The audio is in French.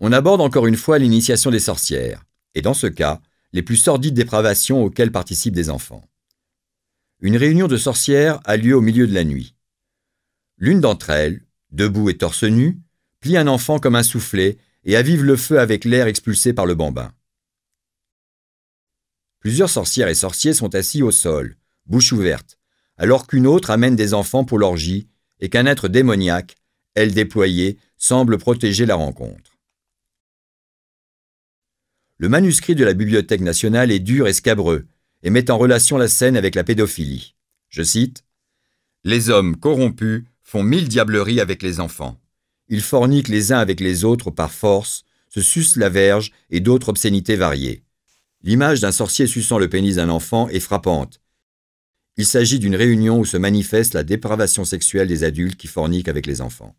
On aborde encore une fois l'initiation des sorcières, et dans ce cas, les plus sordides dépravations auxquelles participent des enfants. Une réunion de sorcières a lieu au milieu de la nuit. L'une d'entre elles, debout et torse nu, plie un enfant comme un soufflet et avive le feu avec l'air expulsé par le bambin. Plusieurs sorcières et sorciers sont assis au sol, bouche ouverte, alors qu'une autre amène des enfants pour l'orgie et qu'un être démoniaque, elle déployées, semble protéger la rencontre. Le manuscrit de la Bibliothèque nationale est dur et scabreux, et met en relation la scène avec la pédophilie. Je cite Les hommes corrompus font mille diableries avec les enfants. Ils forniquent les uns avec les autres par force, se sucent la verge et d'autres obscénités variées. L'image d'un sorcier suçant le pénis d'un enfant est frappante. Il s'agit d'une réunion où se manifeste la dépravation sexuelle des adultes qui forniquent avec les enfants.